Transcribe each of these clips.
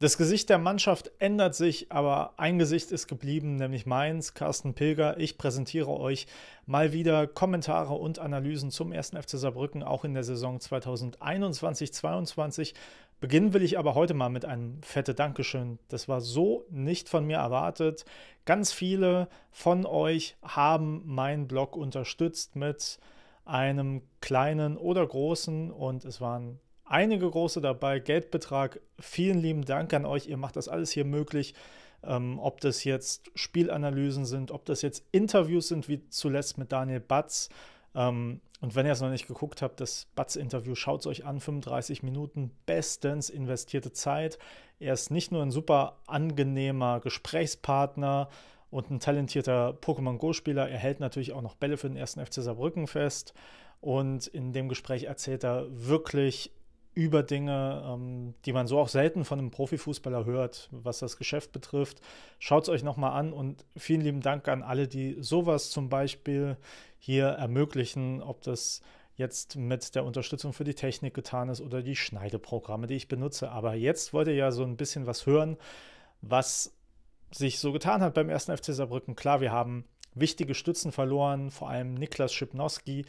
Das Gesicht der Mannschaft ändert sich, aber ein Gesicht ist geblieben, nämlich meins, Carsten Pilger. Ich präsentiere euch mal wieder Kommentare und Analysen zum 1. FC Saarbrücken, auch in der Saison 2021-22. Beginnen will ich aber heute mal mit einem fetten Dankeschön. Das war so nicht von mir erwartet. Ganz viele von euch haben meinen Blog unterstützt mit einem kleinen oder großen und es waren einige große dabei. Geldbetrag, vielen lieben Dank an euch. Ihr macht das alles hier möglich. Ähm, ob das jetzt Spielanalysen sind, ob das jetzt Interviews sind, wie zuletzt mit Daniel Batz. Ähm, und wenn ihr es noch nicht geguckt habt, das Batz-Interview schaut es euch an. 35 Minuten bestens investierte Zeit. Er ist nicht nur ein super angenehmer Gesprächspartner und ein talentierter Pokémon Go-Spieler. Er hält natürlich auch noch Bälle für den ersten FC Saarbrücken fest. Und in dem Gespräch erzählt er wirklich über Dinge, ähm, die man so auch selten von einem Profifußballer hört, was das Geschäft betrifft. Schaut es euch nochmal an und vielen lieben Dank an alle, die sowas zum Beispiel hier ermöglichen, ob das jetzt mit der Unterstützung für die Technik getan ist oder die Schneideprogramme, die ich benutze. Aber jetzt wollt ihr ja so ein bisschen was hören, was sich so getan hat beim ersten FC Saarbrücken. Klar, wir haben wichtige Stützen verloren, vor allem Niklas Schipnowski,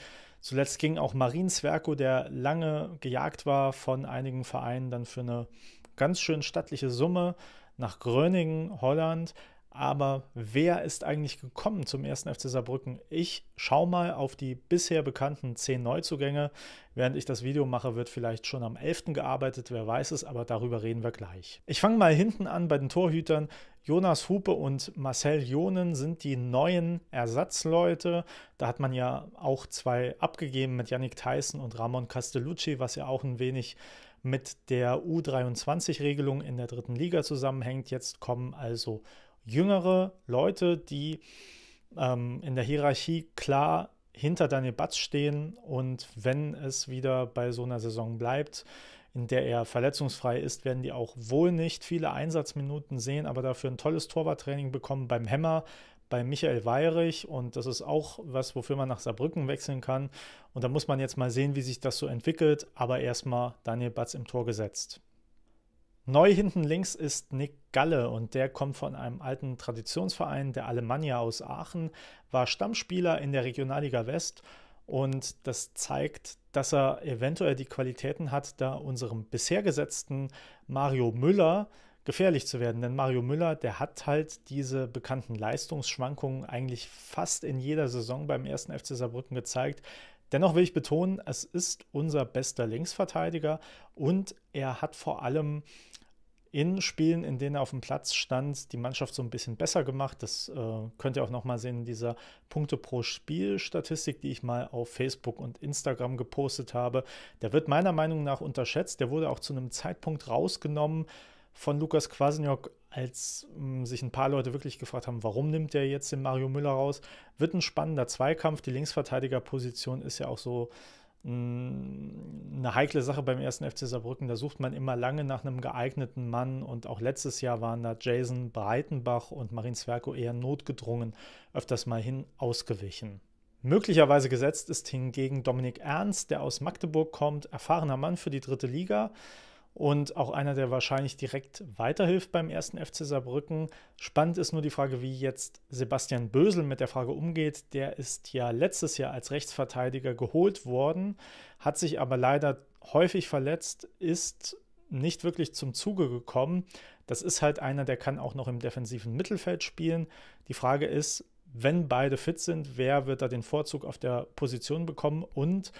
Zuletzt ging auch Marin Zwerko, der lange gejagt war von einigen Vereinen, dann für eine ganz schön stattliche Summe nach Gröningen, Holland. Aber wer ist eigentlich gekommen zum ersten FC Saarbrücken? Ich schaue mal auf die bisher bekannten zehn Neuzugänge. Während ich das Video mache, wird vielleicht schon am 11. gearbeitet, wer weiß es, aber darüber reden wir gleich. Ich fange mal hinten an bei den Torhütern. Jonas Hupe und Marcel Jonen sind die neuen Ersatzleute. Da hat man ja auch zwei abgegeben mit Yannick Tyson und Ramon Castellucci, was ja auch ein wenig mit der U23-Regelung in der dritten Liga zusammenhängt. Jetzt kommen also jüngere Leute, die ähm, in der Hierarchie klar hinter Daniel Batz stehen und wenn es wieder bei so einer Saison bleibt, in der er verletzungsfrei ist, werden die auch wohl nicht viele Einsatzminuten sehen, aber dafür ein tolles Torwarttraining bekommen beim Hämmer, bei Michael Weirich und das ist auch was, wofür man nach Saarbrücken wechseln kann. Und da muss man jetzt mal sehen, wie sich das so entwickelt, aber erstmal Daniel Batz im Tor gesetzt. Neu hinten links ist Nick Galle und der kommt von einem alten Traditionsverein der Alemannia aus Aachen, war Stammspieler in der Regionalliga West und das zeigt, dass er eventuell die Qualitäten hat, da unserem bisher gesetzten Mario Müller gefährlich zu werden. Denn Mario Müller, der hat halt diese bekannten Leistungsschwankungen eigentlich fast in jeder Saison beim ersten FC Saarbrücken gezeigt. Dennoch will ich betonen, es ist unser bester Linksverteidiger und er hat vor allem in Spielen, in denen er auf dem Platz stand, die Mannschaft so ein bisschen besser gemacht. Das äh, könnt ihr auch nochmal sehen in dieser Punkte pro Spiel-Statistik, die ich mal auf Facebook und Instagram gepostet habe. Der wird meiner Meinung nach unterschätzt. Der wurde auch zu einem Zeitpunkt rausgenommen von Lukas Kwasniok, als mh, hm, sich ein paar Leute wirklich gefragt haben, warum nimmt der jetzt den Mario Müller raus? Wird ein spannender Zweikampf. Die Linksverteidigerposition ist ja auch so eine heikle Sache beim ersten FC Saarbrücken. Da sucht man immer lange nach einem geeigneten Mann und auch letztes Jahr waren da Jason Breitenbach und Marin Zwerko eher notgedrungen öfters mal hin ausgewichen. Möglicherweise gesetzt ist hingegen Dominik Ernst, der aus Magdeburg kommt, erfahrener Mann für die dritte Liga und auch einer, der wahrscheinlich direkt weiterhilft beim ersten FC Saarbrücken. Spannend ist nur die Frage, wie jetzt Sebastian Bösel mit der Frage umgeht. Der ist ja letztes Jahr als Rechtsverteidiger geholt worden, hat sich aber leider häufig verletzt, ist nicht wirklich zum Zuge gekommen. Das ist halt einer, der kann auch noch im defensiven Mittelfeld spielen. Die Frage ist, wenn beide fit sind, wer wird da den Vorzug auf der Position bekommen und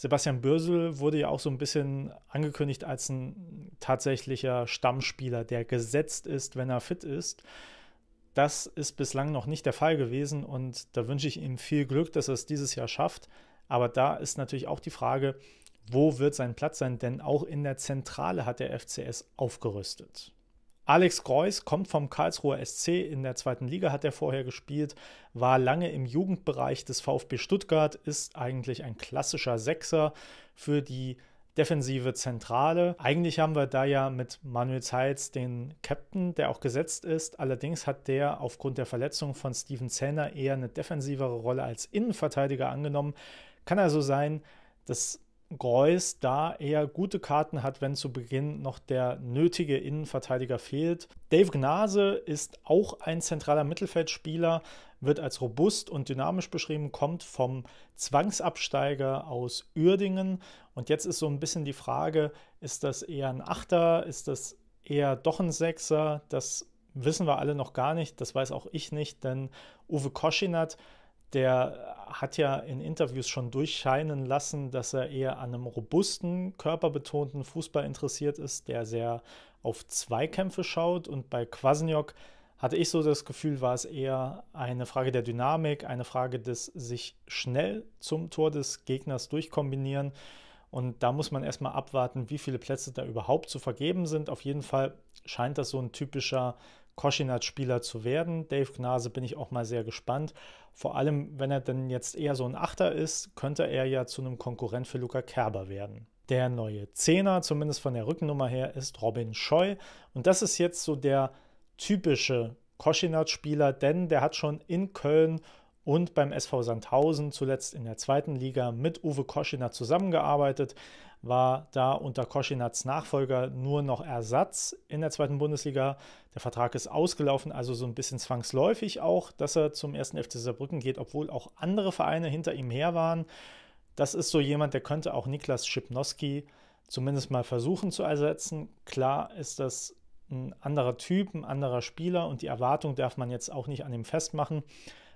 Sebastian Bürsel wurde ja auch so ein bisschen angekündigt als ein tatsächlicher Stammspieler, der gesetzt ist, wenn er fit ist. Das ist bislang noch nicht der Fall gewesen und da wünsche ich ihm viel Glück, dass er es dieses Jahr schafft. Aber da ist natürlich auch die Frage, wo wird sein Platz sein? Denn auch in der Zentrale hat der FCS aufgerüstet. Alex Kreuz kommt vom Karlsruher SC in der zweiten Liga, hat er vorher gespielt, war lange im Jugendbereich des VfB Stuttgart, ist eigentlich ein klassischer Sechser für die defensive Zentrale. Eigentlich haben wir da ja mit Manuel Zeitz den Captain, der auch gesetzt ist. Allerdings hat der aufgrund der Verletzung von Steven Zähner eher eine defensivere Rolle als Innenverteidiger angenommen. Kann also sein, dass Reus da eher gute Karten hat, wenn zu Beginn noch der nötige Innenverteidiger fehlt. Dave Gnase ist auch ein zentraler Mittelfeldspieler, wird als robust und dynamisch beschrieben, kommt vom Zwangsabsteiger aus Uerdingen. Und jetzt ist so ein bisschen die Frage, ist das eher ein Achter, ist das eher doch ein Sechser? Das wissen wir alle noch gar nicht, das weiß auch ich nicht, denn Uwe Koschinat der hat ja in Interviews schon durchscheinen lassen, dass er eher an einem robusten, körperbetonten Fußball interessiert ist, der sehr auf Zweikämpfe schaut. Und bei Kwasniok hatte ich so das Gefühl, war es eher eine Frage der Dynamik, eine Frage des sich schnell zum Tor des Gegners durchkombinieren. Und da muss man erstmal abwarten, wie viele Plätze da überhaupt zu vergeben sind. Auf jeden Fall scheint das so ein typischer Koschinat-Spieler zu werden. Dave Gnase bin ich auch mal sehr gespannt. Vor allem, wenn er denn jetzt eher so ein Achter ist, könnte er ja zu einem Konkurrent für Luca Kerber werden. Der neue Zehner, zumindest von der Rückennummer her, ist Robin Scheu. Und das ist jetzt so der typische Koschinat-Spieler, denn der hat schon in Köln und beim SV Sandhausen zuletzt in der zweiten Liga mit Uwe Koschina zusammengearbeitet, war da unter Koschinats Nachfolger nur noch Ersatz in der zweiten Bundesliga. Der Vertrag ist ausgelaufen, also so ein bisschen zwangsläufig auch, dass er zum ersten FC Saarbrücken geht, obwohl auch andere Vereine hinter ihm her waren. Das ist so jemand, der könnte auch Niklas Schipnowski zumindest mal versuchen zu ersetzen. Klar ist das ein anderer Typ, ein anderer Spieler und die Erwartung darf man jetzt auch nicht an ihm festmachen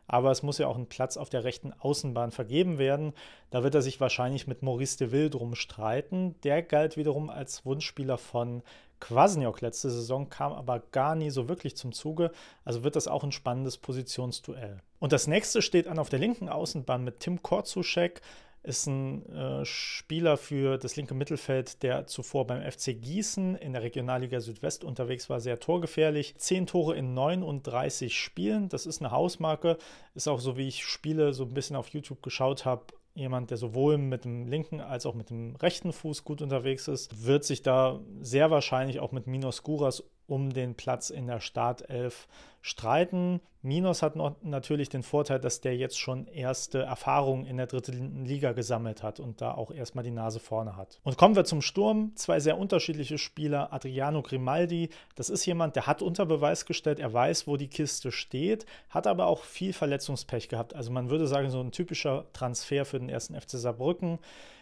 aber es muss ja auch ein Platz auf der rechten Außenbahn vergeben werden. Da wird er sich wahrscheinlich mit Maurice Deville drum streiten. Der galt wiederum als Wunschspieler von Kwasniok letzte Saison, kam aber gar nie so wirklich zum Zuge. Also wird das auch ein spannendes Positionsduell. Und das nächste steht an auf der linken Außenbahn mit Tim Korzuschek ist ein äh, Spieler für das linke Mittelfeld, der zuvor beim FC Gießen in der Regionalliga Südwest unterwegs war, sehr torgefährlich. Zehn Tore in 39 Spielen, das ist eine Hausmarke, ist auch so, wie ich Spiele so ein bisschen auf YouTube geschaut habe, jemand, der sowohl mit dem linken als auch mit dem rechten Fuß gut unterwegs ist, wird sich da sehr wahrscheinlich auch mit Minos Guras um den Platz in der Startelf streiten. Minos hat noch natürlich den Vorteil, dass der jetzt schon erste Erfahrungen in der dritten Liga gesammelt hat und da auch erstmal die Nase vorne hat. Und kommen wir zum Sturm. Zwei sehr unterschiedliche Spieler. Adriano Grimaldi, das ist jemand, der hat unter Beweis gestellt, er weiß, wo die Kiste steht, hat aber auch viel Verletzungspech gehabt. Also man würde sagen, so ein typischer Transfer für den ersten FC Saarbrücken.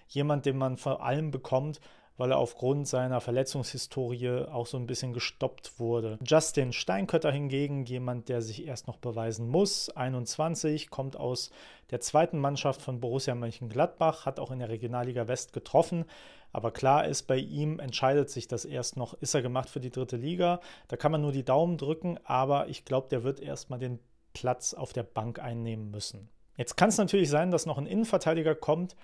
Jemand, den man vor allem bekommt, weil er aufgrund seiner Verletzungshistorie auch so ein bisschen gestoppt wurde. Justin Steinkötter hingegen, jemand, der sich erst noch beweisen muss, 21, kommt aus der zweiten Mannschaft von Borussia Mönchengladbach, hat auch in der Regionalliga West getroffen. Aber klar ist, bei ihm entscheidet sich das erst noch. Ist er gemacht für die dritte Liga? Da kann man nur die Daumen drücken, aber ich glaube, der wird erstmal den Platz auf der Bank einnehmen müssen. Jetzt kann es natürlich sein, dass noch ein Innenverteidiger kommt.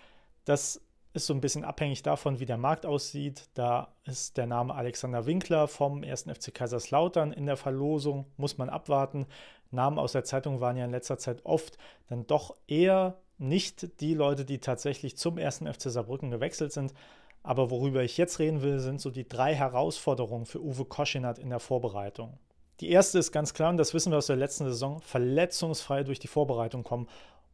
Das ist so ein bisschen abhängig davon, wie der Markt aussieht. Da ist der Name Alexander Winkler vom 1. FC Kaiserslautern in der Verlosung, muss man abwarten. Namen aus der Zeitung waren ja in letzter Zeit oft dann doch eher nicht die Leute, die tatsächlich zum 1. FC Saarbrücken gewechselt sind. Aber worüber ich jetzt reden will, sind so die drei Herausforderungen für Uwe Koschinat in der Vorbereitung. Die erste ist ganz klar, und das wissen wir aus der letzten Saison, verletzungsfrei durch die Vorbereitung kommen.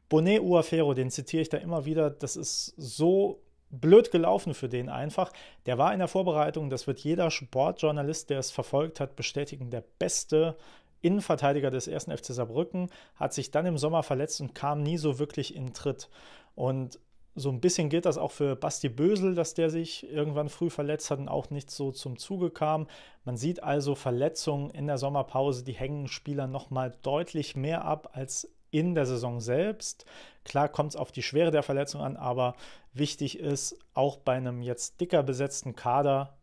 Bonnet Uafero, den zitiere ich da immer wieder, das ist so blöd gelaufen für den einfach. Der war in der Vorbereitung, das wird jeder Sportjournalist, der es verfolgt hat, bestätigen, der beste Innenverteidiger des ersten FC Saarbrücken, hat sich dann im Sommer verletzt und kam nie so wirklich in Tritt. Und so ein bisschen gilt das auch für Basti Bösel, dass der sich irgendwann früh verletzt hat und auch nicht so zum Zuge kam. Man sieht also Verletzungen in der Sommerpause, die hängen Spieler nochmal deutlich mehr ab als in der Saison selbst. Klar kommt es auf die Schwere der Verletzung an, aber wichtig ist, auch bei einem jetzt dicker besetzten Kader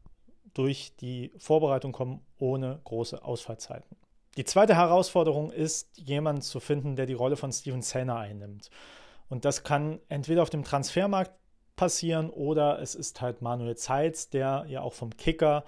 durch die Vorbereitung kommen ohne große Ausfallzeiten. Die zweite Herausforderung ist, jemanden zu finden, der die Rolle von Steven Senna einnimmt. Und das kann entweder auf dem Transfermarkt passieren oder es ist halt Manuel Zeitz, der ja auch vom Kicker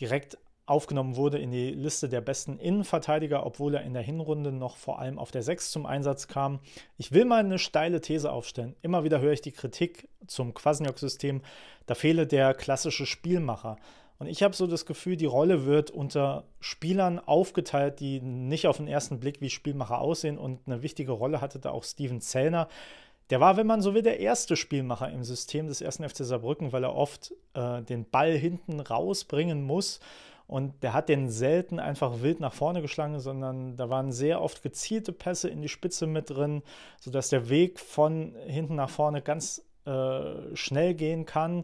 direkt aufgenommen wurde in die Liste der besten Innenverteidiger, obwohl er in der Hinrunde noch vor allem auf der 6 zum Einsatz kam. Ich will mal eine steile These aufstellen. Immer wieder höre ich die Kritik zum Kwasniok-System, da fehle der klassische Spielmacher. Und ich habe so das Gefühl, die Rolle wird unter Spielern aufgeteilt, die nicht auf den ersten Blick wie Spielmacher aussehen. Und eine wichtige Rolle hatte da auch Steven Zellner. Der war, wenn man so will, der erste Spielmacher im System des ersten FC Saarbrücken, weil er oft äh, den Ball hinten rausbringen muss und der hat den selten einfach wild nach vorne geschlagen, sondern da waren sehr oft gezielte Pässe in die Spitze mit drin, sodass der Weg von hinten nach vorne ganz äh, schnell gehen kann.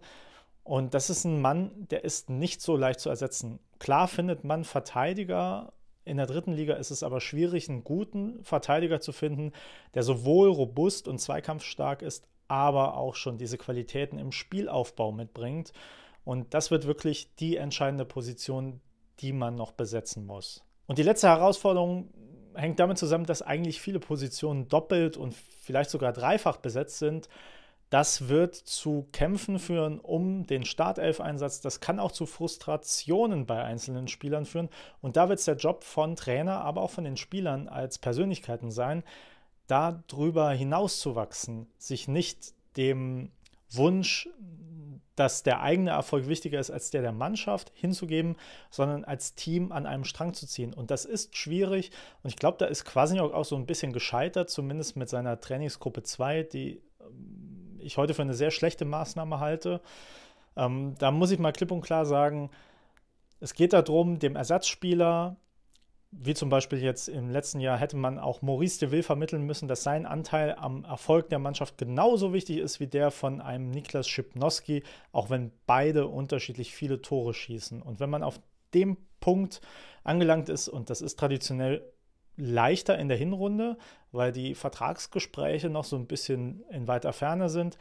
Und das ist ein Mann, der ist nicht so leicht zu ersetzen. Klar findet man Verteidiger. In der dritten Liga ist es aber schwierig, einen guten Verteidiger zu finden, der sowohl robust und zweikampfstark ist, aber auch schon diese Qualitäten im Spielaufbau mitbringt. Und das wird wirklich die entscheidende Position, die man noch besetzen muss. Und die letzte Herausforderung hängt damit zusammen, dass eigentlich viele Positionen doppelt und vielleicht sogar dreifach besetzt sind. Das wird zu Kämpfen führen um den Startelf-Einsatz. Das kann auch zu Frustrationen bei einzelnen Spielern führen. Und da wird es der Job von Trainer, aber auch von den Spielern als Persönlichkeiten sein, darüber hinauszuwachsen, sich nicht dem Wunsch, dass der eigene Erfolg wichtiger ist als der der Mannschaft hinzugeben, sondern als Team an einem Strang zu ziehen. Und das ist schwierig. Und ich glaube, da ist Quasniok auch so ein bisschen gescheitert, zumindest mit seiner Trainingsgruppe 2, die ähm, ich heute für eine sehr schlechte Maßnahme halte. Ähm, da muss ich mal klipp und klar sagen, es geht darum, dem Ersatzspieler wie zum Beispiel jetzt im letzten Jahr hätte man auch Maurice de Will vermitteln müssen, dass sein Anteil am Erfolg der Mannschaft genauso wichtig ist wie der von einem Niklas Schipnowski, auch wenn beide unterschiedlich viele Tore schießen. Und wenn man auf dem Punkt angelangt ist, und das ist traditionell leichter in der Hinrunde, weil die Vertragsgespräche noch so ein bisschen in weiter Ferne sind,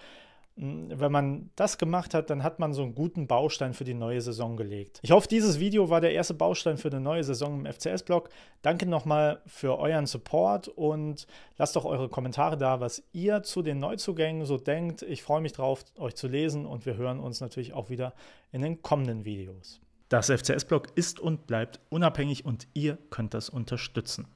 hm, wenn man das gemacht hat, dann hat man so einen guten Baustein für die neue Saison gelegt. Ich hoffe, dieses Video war der erste Baustein für eine neue Saison im FCS-Blog. Danke nochmal für euren Support und lasst doch eure Kommentare da, was ihr zu den Neuzugängen so denkt. Ich freue mich drauf, euch zu lesen und wir hören uns natürlich auch wieder in den kommenden Videos. Das FCS-Blog ist und bleibt unabhängig und ihr könnt das unterstützen.